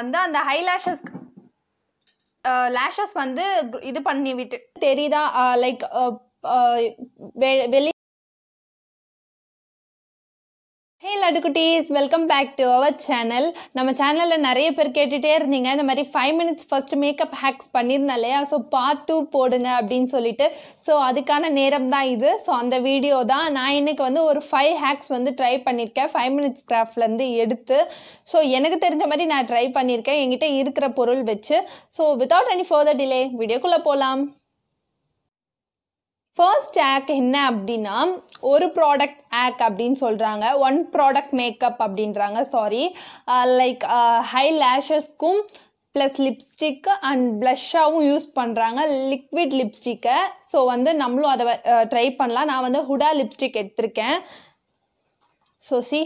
வந்து அந்த ஹைலாஷஸ் லேஷஸ் வந்து இது பண்ணி விட்டு தெரியுதா லைக் வெளி டாட்டு குட்டீஸ் welcome back to our channel நம்ம சேனலில் நிறைய பேர் கேட்டுகிட்டே இருந்தீங்க இந்த மாதிரி five minutes first makeup hacks பண்ணியிருந்தேன் இல்லையா ஸோ பார்ட் டூ போடுங்க அப்படின்னு சொல்லிட்டு ஸோ அதுக்கான நேரம் தான் இது ஸோ அந்த வீடியோ தான் நான் இன்றைக்கி வந்து ஒரு ஃபைவ் ஹேக்ஸ் வந்து ட்ரை பண்ணியிருக்கேன் ஃபைவ் மினிட்ஸ் கிராஃப்ட்லேருந்து எடுத்து ஸோ எனக்கு தெரிஞ்ச மாதிரி நான் ட்ரை பண்ணியிருக்கேன் என்கிட்ட இருக்கிற பொருள் வச்சு so without any further delay வீடியோக்குள்ளே போகலாம் ஃபர்ஸ்ட் ஆக் என்ன அப்படின்னா ஒரு ப்ராடக்ட் ஆக் அப்படின்னு சொல்கிறாங்க ஒன் ப்ராடக்ட் மேக்கப் அப்படின்றாங்க சாரி லைக் ஹை லேஷஸ்க்கும் ப்ளஸ் லிப்ஸ்டிக்கு அண்ட் ப்ளஷ்ஷாகவும் யூஸ் பண்ணுறாங்க லிக்விட் லிப்ஸ்டிக்கை ஸோ வந்து நம்மளும் அதை ட்ரை பண்ணலாம் நான் வந்து ஹுடா லிப்ஸ்டிக் எடுத்திருக்கேன் ஸோ சி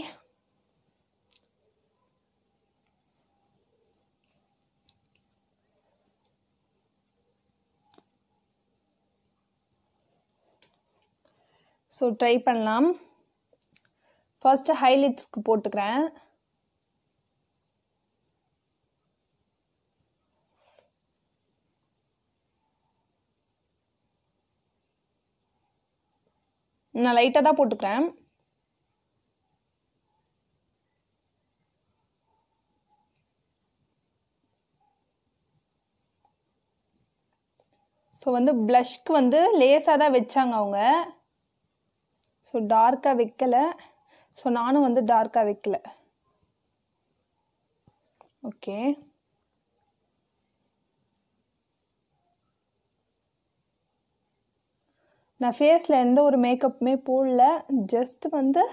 ஸோ ட்ரை பண்ணலாம் ஃபஸ்ட்டு ஹைலைட்ஸ்க்கு போட்டுக்கிறேன் நான் லைட்டாக தான் போட்டுக்கிறேன் ஸோ வந்து ப்ளஷ்க்கு வந்து லேஸாக தான் வச்சாங்க அவங்க ஸோ டார்க்காக வைக்கலை ஸோ நானும் வந்து டார்க்காக வைக்கல ஓகே நான் ஃபேஸில் எந்த ஒரு மேக்கப்புமே போடல ஜஸ்ட் வந்து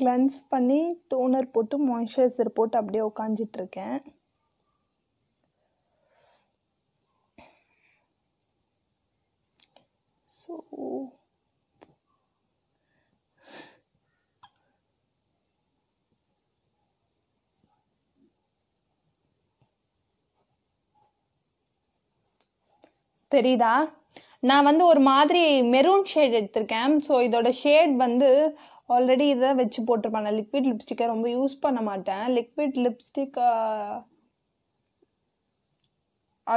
கிளன்ஸ் பண்ணி டோனர் போட்டு மாய்ஸ்சரைசர் போட்டு அப்படியே உக்காஞ்சிட்ருக்கேன் ஸோ தெரியுதா நான் வந்து ஒரு மாதிரி மெரூன் ஷேட் எடுத்திருக்கேன் ஸோ இதோட ஷேட் வந்து ஆல்ரெடி இதை வச்சு போட்டிருப்பேன் நான் லிக்விட் லிப்ஸ்டிக்கை ரொம்ப யூஸ் பண்ண மாட்டேன் லிக்விட் லிப்ஸ்டிக்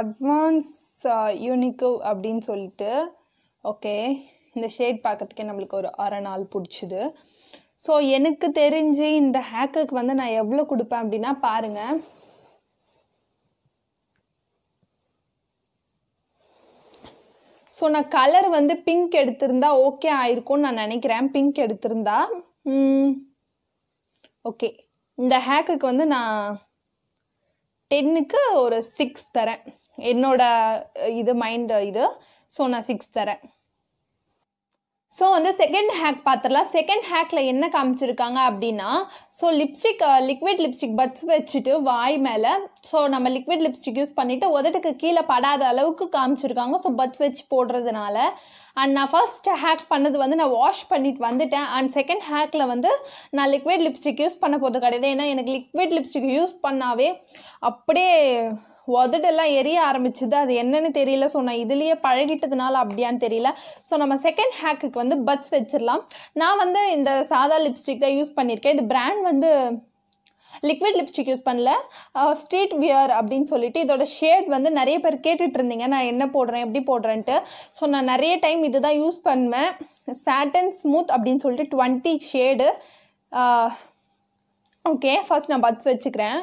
அட்வான்ஸ் யூனிக்கு அப்படின்னு சொல்லிட்டு ஓகே இந்த ஷேட் பார்க்கறதுக்கே நம்மளுக்கு ஒரு அரை நாள் பிடிச்சிது ஸோ எனக்கு தெரிஞ்சு இந்த ஹேக்கருக்கு வந்து நான் எவ்வளோ கொடுப்பேன் அப்படின்னா பாருங்கள் ஸோ நான் கலர் வந்து பிங்க் எடுத்திருந்தா ஓகே ஆயிருக்கும்னு நான் நினைக்கிறேன் பிங்க் எடுத்திருந்தா ஓகே இந்த ஹேக்குக்கு வந்து நான் டென்னுக்கு ஒரு சிக்ஸ் தரேன் என்னோட இது மைண்டு இது ஸோ நான் சிக்ஸ் தரேன் ஸோ வந்து செகண்ட் ஹேக் பார்த்துடலாம் செகண்ட் ஹேக்கில் என்ன காமிச்சிருக்காங்க அப்படின்னா so lipstick liquid lipstick buds வச்சுட்டு வாய் மேலே ஸோ நம்ம லிக்விட் லிப்ஸ்டிக் யூஸ் பண்ணிவிட்டு உதட்டுக்கு கீழே படாத அளவுக்கு காமிச்சிருக்காங்க ஸோ பட்ஸ் வச்சு போடுறதுனால அண்ட் நான் ஃபர்ஸ்ட் ஹேக் பண்ணது வந்து நான் வாஷ் பண்ணிட்டு வந்துட்டேன் அண்ட் செகண்ட் ஹேக்கில் வந்து நான் லிக்விட் லிப்ஸ்டிக் யூஸ் பண்ண போகிறது கிடையாது ஏன்னா எனக்கு லிக்விட் லிப்ஸ்டிக் யூஸ் பண்ணாவே அப்படியே உதடெல்லாம் எரிய ஆரம்பிச்சது அது என்னன்னு தெரியல ஸோ நான் இதுலேயே பழகிட்டதுனால அப்படியான்னு தெரியல ஸோ நம்ம செகண்ட் ஹேக்குக்கு வந்து பட்ஸ் வச்சிடலாம் நான் வந்து இந்த சாதா லிப்ஸ்டிக் தான் யூஸ் பண்ணியிருக்கேன் இது பிராண்ட் வந்து லிக்விட் லிப்ஸ்டிக் யூஸ் பண்ணல ஸ்ட்ரீட் வியர் அப்படின்னு சொல்லிட்டு இதோட ஷேட் வந்து நிறைய பேர் கேட்டுட்டு இருந்தீங்க நான் என்ன போடுறேன் எப்படி போடுறேன்ட்டு ஸோ நான் நிறைய டைம் இது தான் யூஸ் பண்ணுவேன் சாட்டன் ஸ்மூத் அப்படின்னு சொல்லிட்டு டுவெண்ட்டி ஷேடு ஓகே ஃபஸ்ட் நான் பட்ஸ் வச்சுக்கிறேன்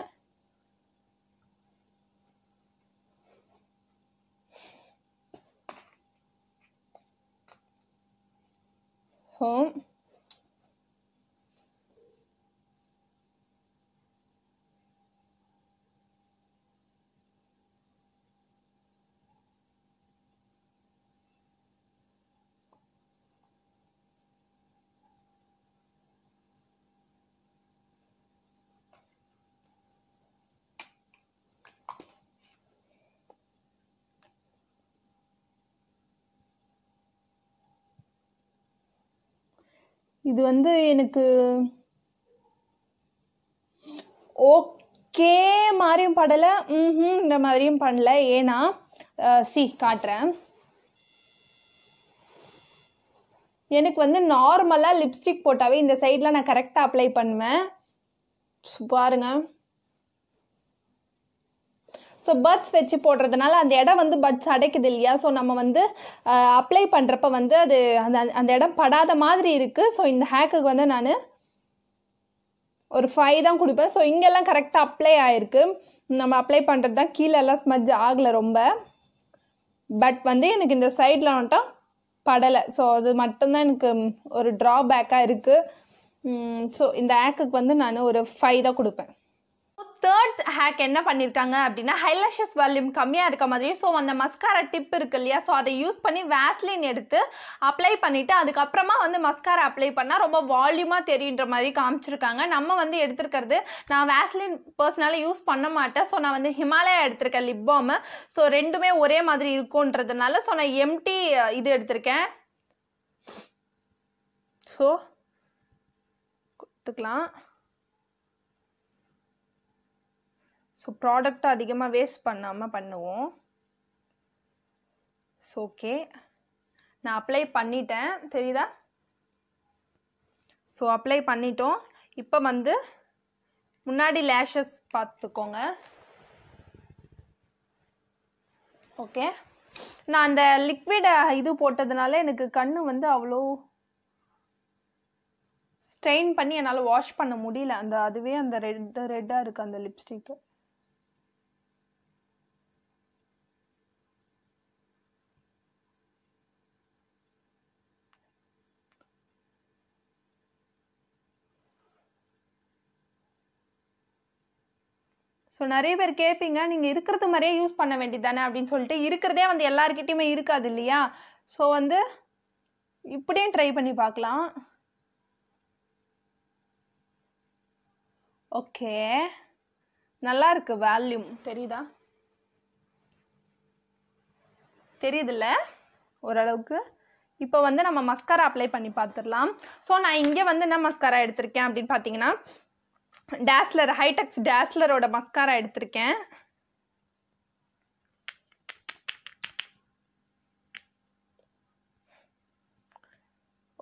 home. இது வந்து எனக்கு ஓகே மாதிரியும் படலை ம் இந்த மாதிரியும் பண்ணல ஏன்னா சி காட்டுறேன் எனக்கு வந்து நார்மலாக லிப்ஸ்டிக் போட்டாவே இந்த சைடெலாம் நான் கரெக்டாக அப்ளை பண்ணுவேன் பாருங்கள் ஸோ பர்த்ஸ் வச்சு போடுறதுனால அந்த இடம் வந்து பர்த்ஸ் அடைக்குது இல்லையா ஸோ நம்ம வந்து அப்ளை பண்ணுறப்ப வந்து அது அந்த அந்த இடம் படாத மாதிரி இருக்குது ஸோ இந்த ஹேக்குக்கு வந்து நான் ஒரு ஃபைவ் தான் கொடுப்பேன் ஸோ இங்கெல்லாம் கரெக்டாக அப்ளை ஆகிருக்கு நம்ம அப்ளை பண்ணுறது தான் கீழெல்லாம் ஸ்மஜ் ஆகலை ரொம்ப பட் வந்து எனக்கு இந்த சைடில் வந்துட்டா படலை ஸோ அது மட்டும்தான் எனக்கு ஒரு ட்ராபேக்காக இருக்குது ஸோ இந்த ஆக்குக்கு வந்து நான் ஒரு ஃபைவ் தான் கொடுப்பேன் தேர்ட் ஹேக் என்ன பண்ணியிருக்காங்க அப்படின்னா ஹைலஷஸ் வால்யூம் கம்மியாக இருக்க மாதிரியும் ஸோ அந்த மஸ்காரா டிப் இருக்கு இல்லையா ஸோ அதை யூஸ் பண்ணி வேஸ்லின் எடுத்து அப்ளை பண்ணிவிட்டு அதுக்கப்புறமா வந்து மஸ்காரா அப்ளை பண்ணால் ரொம்ப வால்யூமாக தெரியுன்ற மாதிரி காமிச்சிருக்காங்க நம்ம வந்து எடுத்துருக்கிறது நான் வேஸ்லின் பர்சனலாக யூஸ் பண்ண மாட்டேன் ஸோ நான் வந்து ஹிமாலயா எடுத்திருக்கேன் லிப் பாமு ஸோ ரெண்டுமே ஒரே மாதிரி இருக்குன்றதுனால ஸோ நான் எம்டி இது எடுத்திருக்கேன் ஸோ கொடுத்துக்கலாம் ஸோ ப்ராடக்ட்டை அதிகமாக வேஸ்ட் பண்ணாமல் பண்ணுவோம் ஸோ ஓகே நான் அப்ளை பண்ணிட்டேன் தெரியுதா ஸோ அப்ளை பண்ணிட்டோம் இப்போ வந்து முன்னாடி லேஷஸ் பார்த்துக்கோங்க ஓகே நான் அந்த லிக்விடை இது போட்டதுனால எனக்கு கண்ணு வந்து அவ்வளோ ஸ்ட்ரெயின் பண்ணி என்னால் வாஷ் பண்ண முடியல அந்த அதுவே அந்த ரெட் ரெட்டாக இருக்குது அந்த லிப்ஸ்டிக்கு ஸோ நிறைய பேர் கேட்பீங்க நீங்கள் இருக்கிறது மாதிரியே யூஸ் பண்ண வேண்டியது தானே அப்படின்னு சொல்லிட்டு இருக்கிறதே வந்து எல்லாருக்கிட்டேயுமே இருக்காது இல்லையா ஸோ வந்து இப்படியும் ட்ரை பண்ணி பார்க்கலாம் ஓகே நல்லா இருக்கு வேல்யூம் தெரியுதா தெரியுதுல்ல ஓரளவுக்கு இப்போ வந்து நம்ம மஸ்காரா அப்ளை பண்ணி பார்த்துடலாம் ஸோ நான் இங்கே வந்து என்ன மஸ்காரா எடுத்திருக்கேன் அப்படின்னு பார்த்தீங்கன்னா டேஸ்லர் ஹைடெக்ஸ் டேஸ்லரோட மஸ்காரா எடுத்திருக்கேன்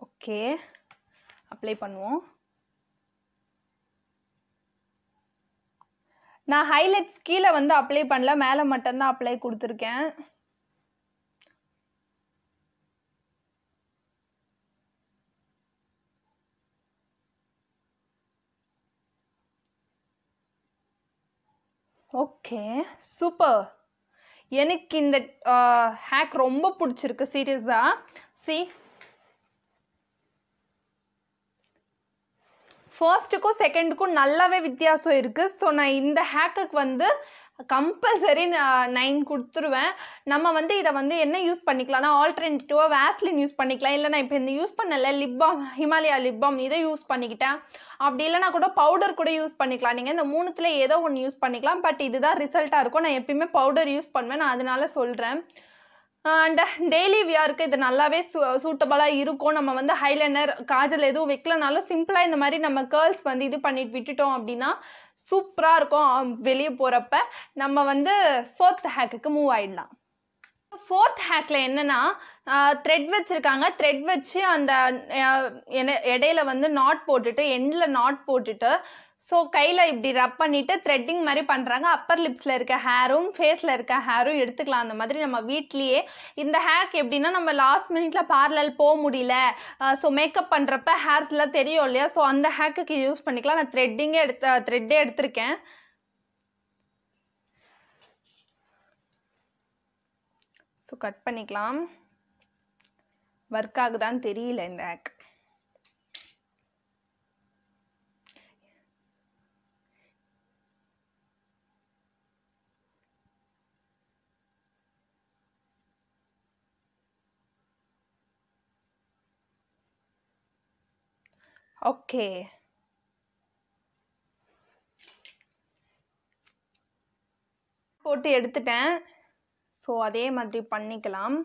ஓகே அப்ளை பண்ணுவோம் நான் ஹைலைட்ஸ் கீழே வந்து அப்ளை பண்ணல மேலே மட்டும்தான் அப்ளை கொடுத்துருக்கேன் ஓகே சூப்பர் எனக்கு இந்த ஹேக் ரொம்ப பிடிச்சிருக்கு சீரியஸாக சி ஃபர்ஸ்ட்டுக்கும் செகண்டுக்கும் நல்லாவே வித்தியாசம் இருக்குது ஸோ நான் இந்த ஹேக்குக்கு வந்து கம்பல்சரி நான் நைன் கொடுத்துருவேன் நம்ம வந்து இதை வந்து என்ன யூஸ் பண்ணிக்கலாம்னா ஆல்டர்னேட்டிவாக வேஸ்லின் யூஸ் பண்ணிக்கலாம் இல்லை நான் இப்போ இந்த யூஸ் பண்ணல lip balm Himalaya lip balm இதை யூஸ் பண்ணிக்கிட்டேன் அப்படி இல்லைனா கூட பவுடர் கூட யூஸ் பண்ணிக்கலாம் நீங்கள் இந்த மூணுத்தில் ஏதோ ஒன்று யூஸ் பண்ணிக்கலாம் பட் இதுதான் ரிசல்ட்டாக இருக்கும் நான் எப்பயுமே பவுடர் யூஸ் பண்ணுவேன் நான் அதனால சொல்கிறேன் அண்ட் டெய்லி வியாருக்கு இது நல்லாவே சு சூட்டபுளாக இருக்கும் நம்ம வந்து ஹைலைனர் காஜல் எதுவும் வைக்கலனாலும் சிம்பிளாக இந்த மாதிரி நம்ம கேர்ள்ஸ் வந்து இது பண்ணிட்டு விட்டுட்டோம் அப்படின்னா சூப்பராக இருக்கும் வெளியே போகிறப்ப நம்ம வந்து ஃபோர்த் ஹேக்குக்கு மூவ் ஆகிடலாம் ஃபோர்த் ஹேக்கில் என்னென்னா த்ரெட் வச்சுருக்காங்க த்ரெட் வச்சு அந்த இடையில வந்து நாட் போட்டுட்டு எண்டில் நாட் போட்டுட்டு ஸோ கையில் இப்படி ரப் பண்ணிவிட்டு த்ரெட்டிங் மாதிரி பண்ணுறாங்க அப்பர் லிப்ஸில் இருக்க ஹேரும் ஃபேஸில் இருக்க ஹேரும் எடுத்துக்கலாம் அந்த மாதிரி நம்ம வீட்லேயே இந்த ஹேர்க்கு எப்படின்னா நம்ம லாஸ்ட் மினிட்டில் பார்லர் போக முடியல ஸோ மேக்கப் பண்ணுறப்ப ஹேர்ஸ்லாம் தெரியும் இல்லையா ஸோ அந்த ஹேக்குக்கு யூஸ் பண்ணிக்கலாம் நான் த்ரெட்டிங்கே எடுத்து த்ரெட்டே எடுத்திருக்கேன் ஸோ கட் பண்ணிக்கலாம் ஒர்க் ஆகுதான்னு தெரியல இந்த ஹேக் Okay. போட்டு எடுத்துட்டேன் ஸோ அதே மாதிரி பண்ணிக்கலாம்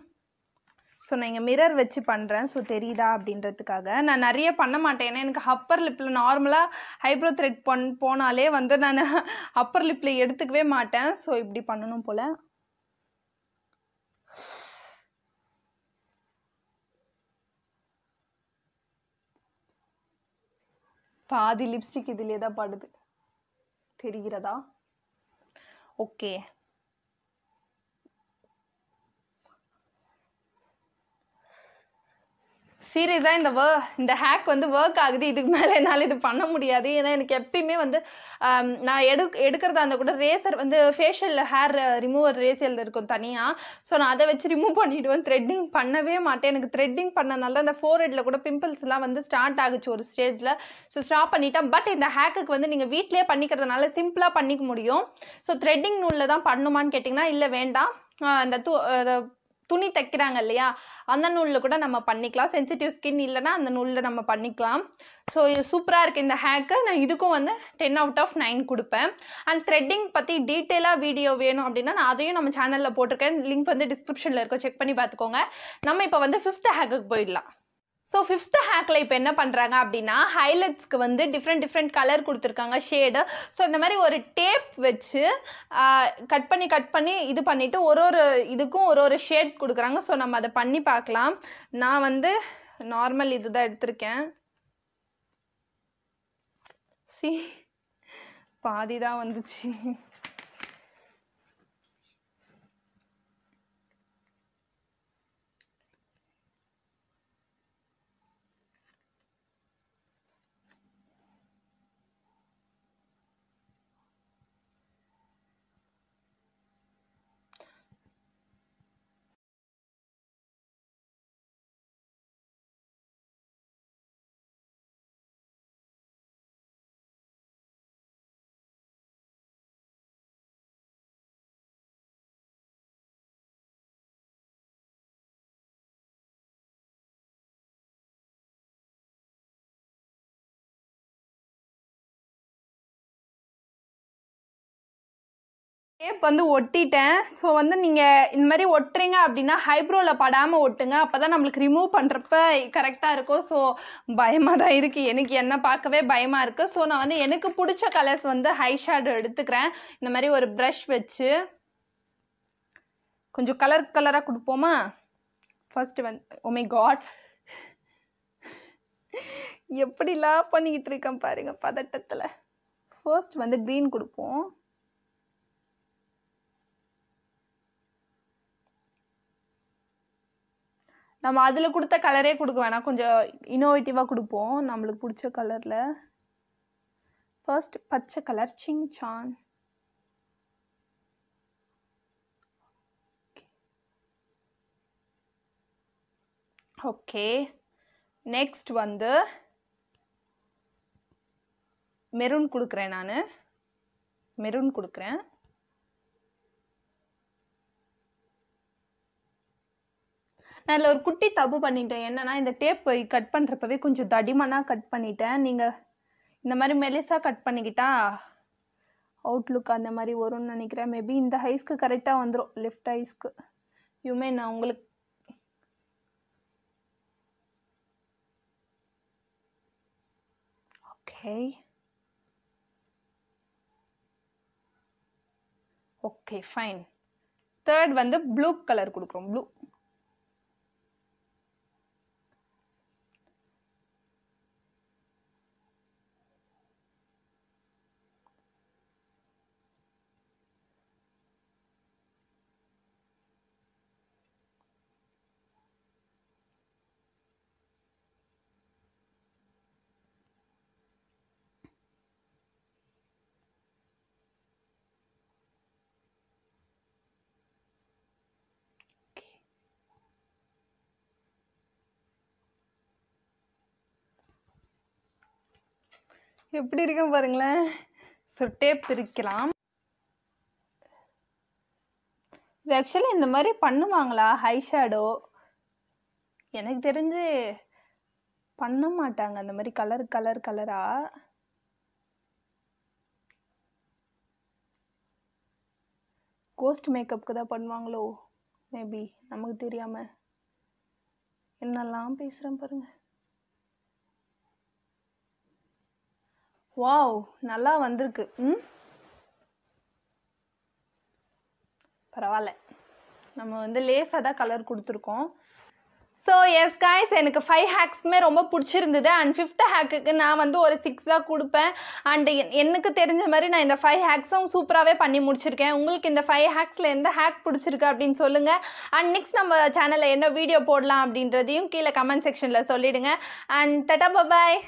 ஸோ நான் இங்கே மிரர் வச்சு பண்ணுறேன் ஸோ தெரியுதா அப்படின்றதுக்காக நான் நிறைய பண்ண மாட்டேன் ஏன்னா எனக்கு அப்பர் லிப்பில் நார்மலாக ஹைப்ரோ த்ரெட் பண் போனாலே வந்து நான் அப்பர் லிப்பில் எடுத்துக்கவே மாட்டேன் ஸோ இப்படி பண்ணணும் போல் பாதி லிப்ஸ்டிக் இதிலே தான் படுது தெரிகிறதா ஓகே சீரியஸாக இந்த வே இந்த ஹேக் வந்து ஒர்க் ஆகுது இதுக்கு மேலே என்னால் இது பண்ண முடியாது ஏன்னா எனக்கு எப்பயுமே வந்து நான் எடு எடுக்கிறதா இருந்தால் கூட ரேசர் வந்து ஃபேஷியல் ஹேர் ரிமூவர் ரேசியல் இருக்கும் தனியாக ஸோ நான் அதை வச்சு ரிமூவ் பண்ணிவிடுவேன் த்ரெட்டிங் பண்ணவே மாட்டேன் எனக்கு த்ரெட்டிங் பண்ணனால அந்த ஃபோர் ஹெட்டில் கூட பிம்பிள்ஸ்லாம் வந்து ஸ்டார்ட் ஆகுச்சு ஒரு ஸ்டேஜில் ஸோ ஸ்டாப் பண்ணிட்டேன் பட் இந்த ஹேக்குக்கு வந்து நீங்கள் வீட்டிலே பண்ணிக்கிறதுனால சிம்பிளாக பண்ணிக்க முடியும் ஸோ த்ரெட்டிங் நூலில் தான் பண்ணுமான்னு கேட்டிங்கன்னா இல்லை வேண்டாம் அந்த தூ துணி தைக்கிறாங்க இல்லையா அந்த நூலில் கூட நம்ம பண்ணிக்கலாம் சென்சிட்டிவ் ஸ்கின் இல்லைனா அந்த நூலில் நம்ம பண்ணிக்கலாம் ஸோ இது சூப்பராக இருக்குது இந்த ஹேக்கு நான் இதுக்கும் வந்து டென் அவுட் ஆஃப் நைன் கொடுப்பேன் அண்ட் த்ரெட்டிங் பற்றி டீட்டெயிலாக வீடியோ வேணும் அப்படின்னா நான் அதையும் நம்ம சேனலில் போட்டிருக்கேன் லிங்க் வந்து டிஸ்கிரிப்ஷனில் இருக்கும் செக் பண்ணி பார்த்துக்கோங்க நம்ம இப்போ வந்து ஃபிஃப்த் ஹேக்குக்கு போயிடலாம் ஸோ ஃபிஃப்த் ஹேக்கில் இப்போ என்ன பண்ணுறாங்க அப்படின்னா ஹைலைட்ஸ்க்கு வந்து டிஃப்ரெண்ட் டிஃப்ரெண்ட் கலர் கொடுத்துருக்காங்க ஷேடு ஸோ இந்த மாதிரி ஒரு டேப் வச்சு கட் பண்ணி கட் பண்ணி இது பண்ணிவிட்டு ஒரு ஒரு இதுக்கும் ஒரு ஒரு ஷேட் கொடுக்குறாங்க ஸோ நம்ம அதை பண்ணி பார்க்கலாம் நான் வந்து நார்மல் இது தான் எடுத்திருக்கேன் சி பாதி தான் வந்துச்சு டேப் வந்து ஒட்டிட்டேன் ஸோ வந்து நீங்கள் இந்த மாதிரி ஒட்டுறீங்க அப்படின்னா ஹைப்ரோவில் படாமல் ஒட்டுங்க அப்போ தான் நம்மளுக்கு ரிமூவ் பண்ணுறப்ப கரெக்டாக இருக்கும் ஸோ பயமாக தான் இருக்குது எனக்கு என்ன பார்க்கவே பயமாக இருக்குது ஸோ நான் வந்து எனக்கு பிடிச்ச கலர்ஸ் வந்து ஹை ஷேடோ எடுத்துக்கிறேன் இந்த மாதிரி ஒரு ப்ரஷ் வச்சு கொஞ்சம் கலர் கலராக கொடுப்போமா ஃபஸ்ட்டு வந்து ஒமே காட் எப்படிலாம் பண்ணிக்கிட்டு இருக்கேன் பாருங்கள் பதட்டத்தில் ஃபர்ஸ்ட் வந்து க்ரீன் கொடுப்போம் நம்ம அதில் கொடுத்த கலரே கொடுக்க வேணாம் கொஞ்சம் இன்னோவேட்டிவாக கொடுப்போம் நம்மளுக்கு பிடிச்ச கலரில் ஃபர்ஸ்ட் பச்சை கலர் சிங் சான் ஓகே நெக்ஸ்ட் வந்து மெரூன் கொடுக்குறேன் நான் மெரூன் கொடுக்குறேன் நான் இதில் ஒரு குட்டி தப்பு பண்ணிட்டேன் என்னன்னா இந்த டேப் கட் பண்ணுறப்பவே கொஞ்சம் தடிமனாக கட் பண்ணிட்டேன் நீங்கள் இந்த மாதிரி மெலிசாக கட் பண்ணிக்கிட்டா அவுட்லுக் அந்த மாதிரி வரும்னு நினைக்கிறேன் மேபி இந்த ஹைஸ்க்கு கரெக்டாக வந்துடும் லெஃப்ட் ஹைஸ்க்கு யுமே நான் உங்களுக்கு ஓகே ஓகே ஃபைன் தேர்ட் வந்து ப்ளூ கலர் கொடுக்குறோம் ப்ளூ எப்படி இருக்கும் பாருங்களேன் சுட்டே பிரிக்கலாம் இது ஆக்சுவலி இந்த மாதிரி பண்ணுவாங்களா ஹை ஷேடோ எனக்கு தெரிஞ்சு பண்ண மாட்டாங்க அந்த மாதிரி கலர் கலர் கலராக கோஸ்ட் மேக்கப்புக்கு தான் பண்ணுவாங்களோ மேபி நமக்கு தெரியாமல் என்னெல்லாம் பேசுகிறேன் பாருங்கள் வாவ் நல்லா வந்திருக்கு ம் பரவாயில்ல நம்ம வந்து லேஸாக தான் கலர் கொடுத்துருக்கோம் ஸோ எஸ் காய்ஸ் எனக்கு ஃபைவ் ஹேக்ஸுமே ரொம்ப பிடிச்சிருந்தது அண்ட் ஃபிஃப்த் ஹேக்குக்கு நான் வந்து ஒரு சிக்ஸ் தான் கொடுப்பேன் அண்ட் எனக்கு தெரிஞ்ச மாதிரி நான் இந்த ஃபைவ் ஹேக்ஸும் சூப்பராகவே பண்ணி முடிச்சிருக்கேன் உங்களுக்கு இந்த ஃபைவ் ஹேக்ஸில் எந்த ஹேக் பிடிச்சிருக்கு அப்படின்னு சொல்லுங்கள் அண்ட் நெக்ஸ்ட் நம்ம சேனலில் என்ன வீடியோ போடலாம் அப்படின்றதையும் கீழே கமெண்ட் செக்ஷனில் சொல்லிவிடுங்க அண்ட் டட்டா பபாய்